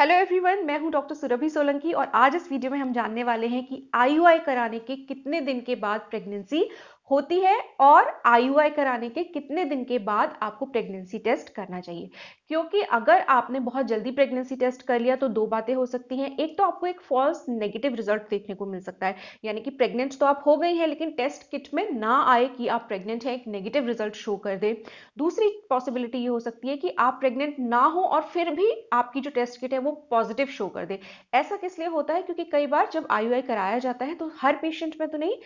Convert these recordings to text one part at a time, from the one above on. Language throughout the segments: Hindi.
हेलो एवरीवन मैं हूं डॉक्टर सुरभि सोलंकी और आज इस वीडियो में हम जानने वाले हैं कि आईयूआई कराने के कितने दिन के बाद प्रेगनेंसी होती है और आई कराने के कितने दिन के बाद आपको प्रेगनेंसी टेस्ट करना चाहिए क्योंकि अगर आपने बहुत जल्दी प्रेगनेंसी टेस्ट कर लिया तो दो बातें हो सकती हैं एक तो आपको एक फॉल्स नेगेटिव रिजल्ट देखने को मिल सकता है यानी कि प्रेग्नेंट तो आप हो गई हैं लेकिन टेस्ट किट में ना आए कि आप प्रेग्नेंट हैं एक नेगेटिव रिजल्ट शो कर दे दूसरी पॉसिबिलिटी ये हो सकती है कि आप प्रेग्नेंट ना हो और फिर भी आपकी जो टेस्ट किट है वो पॉजिटिव शो कर दे ऐसा किस लिए होता है क्योंकि कई बार जब आई कराया जाता है तो हर पेशेंट में तो नहीं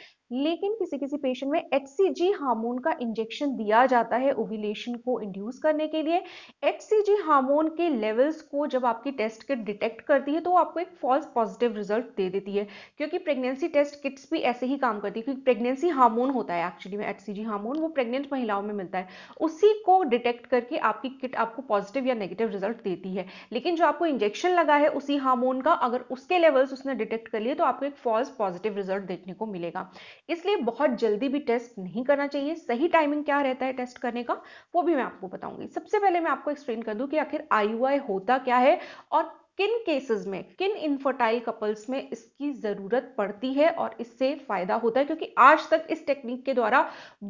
लेकिन किसी किसी पेशेंट में एच हार्मोन का इंजेक्शन दिया जाता है ओविलेशन को इंड्यूस करने के लिए एच हार्मोन के लेवल्स को जब आपकी टेस्ट किट डिटेक्ट करती है तो आपको एक फॉल्स पॉजिटिव रिजल्ट दे देती है क्योंकि प्रेगनेंसी टेस्ट किट्स भी ऐसे ही काम करती है क्योंकि प्रेगनेंसी हार्मोन होता है एक्चुअली में एच हार्मोन वो प्रेगनेंट महिलाओं में मिलता है उसी को डिटेक्ट करके आपकी किट आपको पॉजिटिव या नेगेटिव रिजल्ट देती है लेकिन जो आपको इंजेक्शन लगा है उसी हार्मोन का अगर उसके लेवल्स उसने डिटेक्ट कर लिए तो आपको एक फॉल्स पॉजिटिव रिजल्ट देखने को मिलेगा इसलिए बहुत जल्दी भी टेस्ट नहीं करना चाहिए सही टाइमिंग क्या रहता है टेस्ट करने का वो भी मैं आपको बताऊंगी सबसे पहले मैं आपको एक्सप्लेन कर दूं कि आखिर आई होता क्या है और किन केसेस में किन इनफर्टाइल कपल्स में इसकी ज़रूरत पड़ती है और इससे फ़ायदा होता है क्योंकि आज तक इस टेक्निक के द्वारा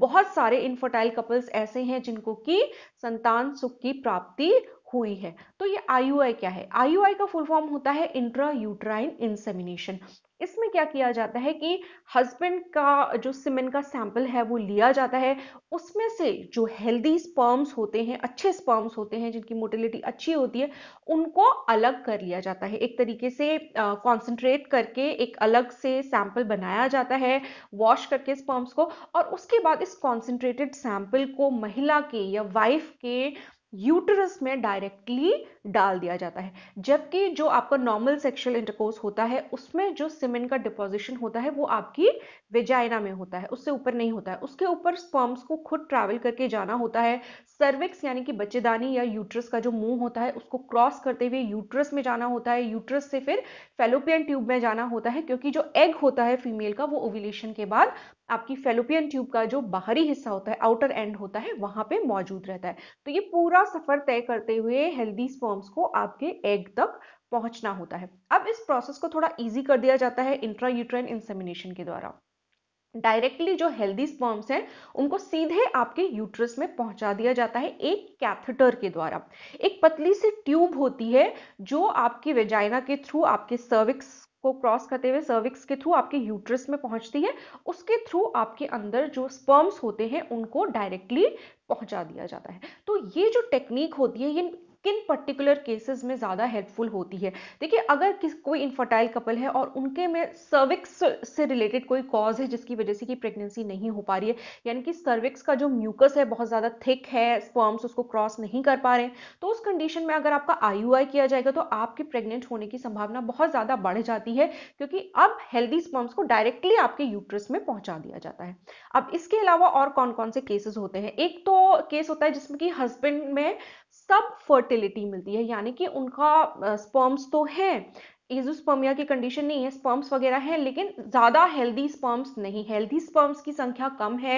बहुत सारे इनफर्टाइल कपल्स ऐसे हैं जिनको की संतान सुख की प्राप्ति हुई है तो ये आई क्या है आई का फुल फॉर्म होता है इंट्रा यूट्राइन इंसेमिनेशन इसमें क्या किया जाता है कि हस्बैंड का जो सिमेन का सैंपल है वो लिया जाता है उसमें से जो हेल्दी स्पर्म्स होते हैं अच्छे स्पर्म्स होते हैं जिनकी मोटिलिटी अच्छी होती है उनको अलग कर लिया जाता है एक तरीके से कॉन्सेंट्रेट करके एक अलग से सैंपल बनाया जाता है वॉश करके स्पर्म्स को और उसके बाद इस कॉन्सेंट्रेटेड सैंपल को महिला के या वाइफ के यूटरस में डायरेक्टली डाल दिया जाता है जबकि जो आपका नॉर्मल सेक्सुअल इंटरकोर्स होता है उसमें जो सिमेंट का डिपोजिशन होता है वो आपकी वेजाइना में होता है उससे ऊपर नहीं होता है उसके ऊपर स्पर्म्स को खुद ट्रैवल करके जाना होता है सर्विक्स यानी कि बच्चेदानी या यूट्रस का जो मुंह होता है उसको क्रॉस करते हुए यूट्रस में जाना होता है यूट्रस से फिर फेलोपियन ट्यूब में जाना होता है क्योंकि जो एग होता है फीमेल का वो ओविलेशन के बाद आपकी फेलोपियन ट्यूब का जो बाहरी हिस्सा होता है आउटर एंड होता है वहां पे मौजूद रहता है तो ये पूरा सफर तय करते हुए हेल्दी स्पर्म्स को आपके एग तक पहुंचना होता है अब इस प्रोसेस को थोड़ा इजी कर दिया जाता है इंट्रा यूट्राइन इंसेमिनेशन के द्वारा डायरेक्टली जो हेल्दी स्पर्म्स हैं उनको सीधे आपके यूट्रस में पहुंचा दिया जाता है एक कैथेटर के द्वारा एक पतली सी ट्यूब होती है जो आपकी वेजाइना के थ्रू आपके सर्विक्स को क्रॉस करते हुए सर्विक्स के थ्रू आपके यूट्रस में पहुंचती है उसके थ्रू आपके अंदर जो स्पर्म्स होते हैं उनको डायरेक्टली पहुंचा दिया जाता है तो ये जो टेक्निक होती है ये किन पर्टिकुलर केसेस में ज़्यादा हेल्पफुल होती है देखिए अगर किस कोई इनफर्टाइल कपल है और उनके में सर्विक्स से रिलेटेड कोई कॉज है जिसकी वजह से कि प्रेगनेंसी नहीं हो पा रही है यानी कि सर्विक्स का जो म्यूकस है बहुत ज़्यादा थिक है स्पर्म्स उसको क्रॉस नहीं कर पा रहे तो उस कंडीशन में अगर आपका आई किया जाएगा तो आपके प्रेग्नेंट होने की संभावना बहुत ज़्यादा बढ़ जाती है क्योंकि अब हेल्दी स्पर्म्स को डायरेक्टली आपके यूट्रस में पहुंचा दिया जाता है अब इसके अलावा और कौन कौन से केसेस होते हैं एक तो केस होता है जिसमें कि हस्बैंड में सब फर्टिलिटी मिलती है यानी कि उनका स्पर्म्स तो है एजोस्पर्मिया की कंडीशन नहीं है स्पर्म्स वगैरह हैं लेकिन ज़्यादा हेल्दी स्पर्म्स नहीं हेल्दी स्पर्म्स की संख्या कम है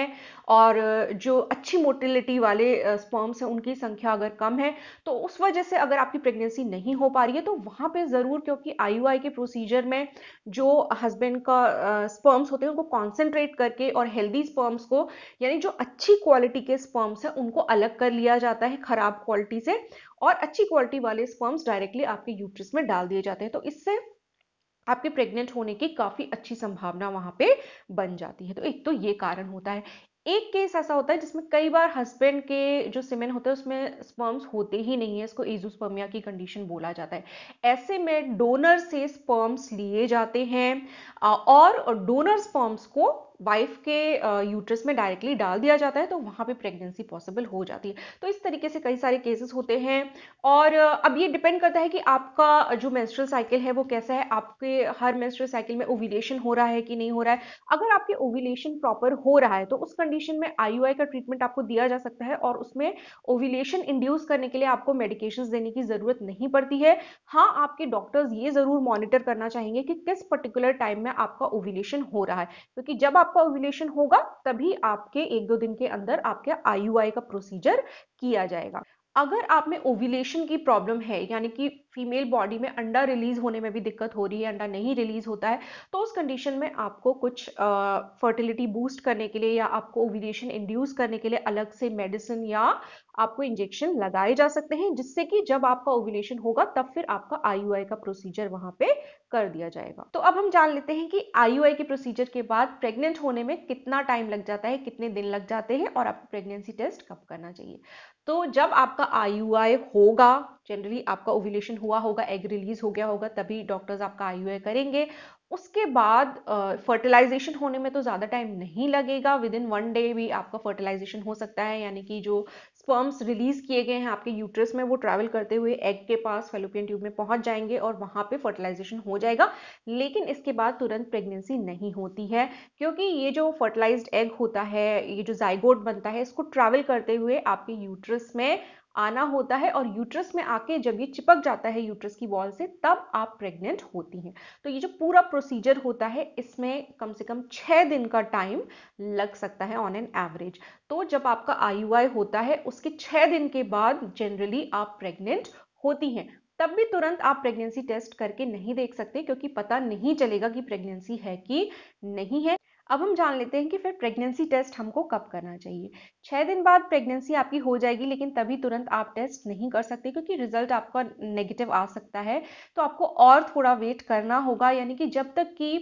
और जो अच्छी मोटिलिटी वाले स्पर्म्स हैं उनकी संख्या अगर कम है तो उस वजह से अगर आपकी प्रेगनेंसी नहीं हो पा रही है तो वहाँ पे ज़रूर क्योंकि आई के प्रोसीजर में जो हस्बैंड का स्पर्म्स होते हैं उनको कॉन्सेंट्रेट करके और हेल्दी स्पर्म्स को यानी जो अच्छी क्वालिटी के स्पर्म्स हैं उनको अलग कर लिया जाता है ख़राब क्वालिटी से और अच्छी क्वालिटी वाले स्पर्म्स डायरेक्टली आपके यूट्रस में डाल दिए जाते हैं तो इससे आपके प्रेग्नेंट होने की काफ़ी अच्छी संभावना वहां पे बन जाती है तो एक तो ये कारण होता है एक केस ऐसा होता है जिसमें कई बार हस्बैंड के जो सिमेन होते हैं उसमें स्पर्म्स होते ही नहीं है इसको एजोस्पर्मिया की कंडीशन बोला जाता है ऐसे में डोनर से स्पर्म्स लिए जाते हैं और डोनर स्पर्म्स को वाइफ के यूट्रस में डायरेक्टली डाल दिया जाता है तो वहाँ पे प्रेगनेंसी पॉसिबल हो जाती है तो इस तरीके से कई सारे केसेस होते हैं और अब ये डिपेंड करता है कि आपका जो मेंस्ट्रुअल साइकिल है वो कैसा है आपके हर मेंस्ट्रुअल साइकिल में ओविलेशन हो रहा है कि नहीं हो रहा है अगर आपके ओविलेशन प्रॉपर हो रहा है तो उस कंडीशन में आई का ट्रीटमेंट आपको दिया जा सकता है और उसमें ओविलेशन इंड्यूस करने के लिए आपको मेडिकेशन देने की ज़रूरत नहीं पड़ती है हाँ आपके डॉक्टर्स ये ज़रूर मॉनिटर करना चाहेंगे कि किस पर्टिकुलर टाइम में आपका ओविलेशन हो रहा है क्योंकि जब आप आपका ओव्यूलेशन होगा तभी आपके एक दो दिन के अंदर आपके आई का प्रोसीजर किया जाएगा अगर आप में ओव्यूलेशन की प्रॉब्लम है यानी कि फीमेल बॉडी में अंडा रिलीज होने में भी दिक्कत हो रही है अंडा नहीं रिलीज होता है तो उस कंडीशन में आपको कुछ फर्टिलिटी बूस्ट करने के लिए या आपको ओविलेशन इंड्यूस करने के लिए अलग से मेडिसिन या आपको इंजेक्शन लगाए जा सकते हैं जिससे कि जब आपका ओविलेशन होगा तब फिर आपका आई का प्रोसीजर वहां पे कर दिया जाएगा तो अब हम जान लेते हैं कि आई के प्रोसीजर के बाद प्रेग्नेंट होने में कितना टाइम लग जाता है कितने दिन लग जाते हैं और आपको प्रेगनेंसी टेस्ट कब करना चाहिए तो जब आपका आई होगा जनरली आपका ओविलेशन हुआ होगा एग रिलीज हो गया होगा तभी डॉक्टर्स आपका आई करेंगे उसके बाद फर्टिलाइजेशन uh, होने में तो ज़्यादा टाइम नहीं लगेगा विद इन वन डे भी आपका फर्टिलाइजेशन हो सकता है यानी कि जो स्पर्म्स रिलीज किए गए हैं आपके यूट्रस में वो ट्रैवल करते हुए एग के पास फेलोपियन ट्यूब में पहुंच जाएंगे और वहाँ पे फर्टिलाइजेशन हो जाएगा लेकिन इसके बाद तुरंत प्रेगनेंसी नहीं होती है क्योंकि ये जो फर्टिलाइज एग होता है ये जो जाइगोड बनता है इसको ट्रैवल करते हुए आपके यूट्रस में आना होता है और यूट्रस में आके जब ये चिपक जाता है यूट्रस की वॉल से तब आप प्रेग्नेंट होती हैं तो ये जो पूरा प्रोसीजर होता है इसमें कम से कम छः दिन का टाइम लग सकता है ऑन एन एवरेज तो जब आपका आई होता है उसके छः दिन के बाद जनरली आप प्रेग्नेंट होती हैं तब भी तुरंत आप प्रेगनेंसी टेस्ट करके नहीं देख सकते क्योंकि पता नहीं चलेगा कि प्रेगनेंसी है कि नहीं है अब हम जान लेते हैं कि फिर प्रेगनेंसी टेस्ट हमको कब करना चाहिए छः दिन बाद प्रेगनेंसी आपकी हो जाएगी लेकिन तभी तुरंत आप टेस्ट नहीं कर सकते क्योंकि रिजल्ट आपका नेगेटिव आ सकता है तो आपको और थोड़ा वेट करना होगा यानी कि जब तक कि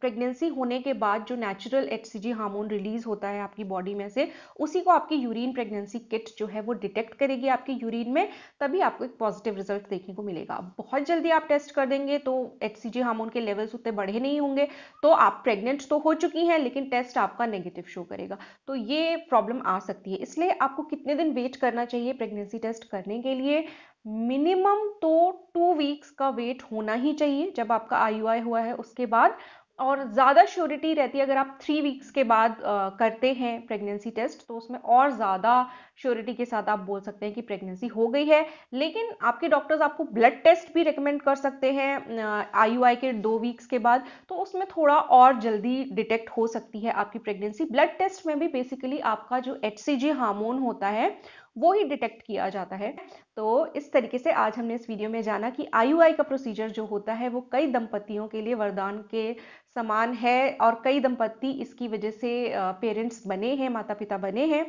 प्रेगनेंसी होने के बाद जो नेचुरल एचसीजी हार्मोन रिलीज होता है आपकी बॉडी में से उसी को आपकी यूरिन प्रेगनेंसी किट जो है वो डिटेक्ट करेगी आपके यूरिन में तभी आपको एक पॉजिटिव रिजल्ट देखने को मिलेगा बहुत जल्दी आप टेस्ट कर देंगे तो एचसीजी हार्मोन के लेवल्स उतने बढ़े नहीं होंगे तो आप प्रेग्नेंट तो हो चुकी हैं लेकिन टेस्ट आपका नेगेटिव शो करेगा तो ये प्रॉब्लम आ सकती है इसलिए आपको कितने दिन वेट करना चाहिए प्रेगनेंसी टेस्ट करने के लिए मिनिमम तो टू वीक्स का वेट होना ही चाहिए जब आपका आई हुआ है उसके बाद और ज़्यादा श्योरिटी रहती है अगर आप थ्री वीक्स के बाद आ, करते हैं प्रेगनेंसी टेस्ट तो उसमें और ज़्यादा श्योरिटी के साथ आप बोल सकते हैं कि प्रेगनेंसी हो गई है लेकिन आपके डॉक्टर्स आपको ब्लड टेस्ट भी रिकमेंड कर सकते हैं आई के दो वीक्स के बाद तो उसमें थोड़ा और जल्दी डिटेक्ट हो सकती है आपकी प्रेगनेंसी ब्लड टेस्ट में भी बेसिकली आपका जो एच हार्मोन होता है वो ही डिटेक्ट किया जाता है तो इस तरीके से आज हमने इस वीडियो में जाना कि आई का प्रोसीजर जो होता है वो कई दंपतियों के लिए वरदान के समान है और कई दंपत्ति इसकी वजह से पेरेंट्स बने हैं माता पिता बने हैं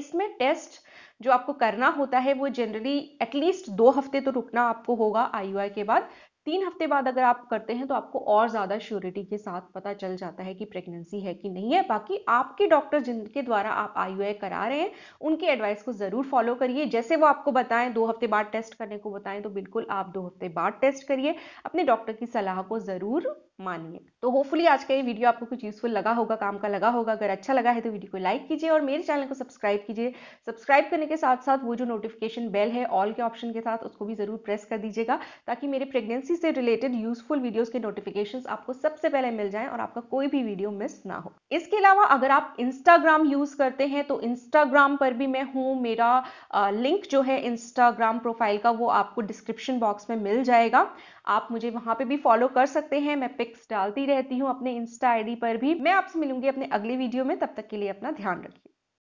इसमें टेस्ट जो आपको करना होता है वो जनरली एटलीस्ट दो हफ्ते तो रुकना आपको होगा आई के बाद तीन हफ्ते बाद अगर आप करते हैं तो आपको और ज़्यादा श्योरिटी के साथ पता चल जाता है कि प्रेगनेंसी है कि नहीं है बाकी आपके डॉक्टर जिनके द्वारा आप आई करा रहे हैं उनकी एडवाइस को ज़रूर फॉलो करिए जैसे वो आपको बताएं दो हफ्ते बाद टेस्ट करने को बताएं तो बिल्कुल आप दो हफ्ते बाद टेस्ट करिए अपने डॉक्टर की सलाह को ज़रूर मानिए तो होपफुली आज का ये वीडियो आपको कुछ यूजफुल लगा होगा काम का लगा होगा अगर अच्छा लगा है तो वीडियो को लाइक कीजिए और मेरे चैनल को सब्सक्राइब कीजिए सब्सक्राइब करने के साथ साथ वो जो नोटिफिकेशन बेल है ऑल के ऑप्शन के साथ उसको भी ज़रूर प्रेस कर दीजिएगा ताकि मेरे प्रेगनेंसी से रिलेटेड यूजफुल वीडियोज़ के नोटिफिकेशन आपको सबसे पहले मिल जाए और आपका कोई भी वीडियो मिस ना हो इसके अलावा अगर आप इंस्टाग्राम यूज़ करते हैं तो इंस्टाग्राम पर भी मैं हूँ मेरा लिंक जो है इंस्टाग्राम प्रोफाइल का वो आपको डिस्क्रिप्शन बॉक्स में मिल जाएगा आप मुझे वहां पर भी फॉलो कर सकते हैं मैं पिक्स डालती रहती हूँ अपने इंस्टा आईडी पर भी मैं आपसे मिलूंगी अपने अगली वीडियो में तब तक के लिए अपना ध्यान रखिए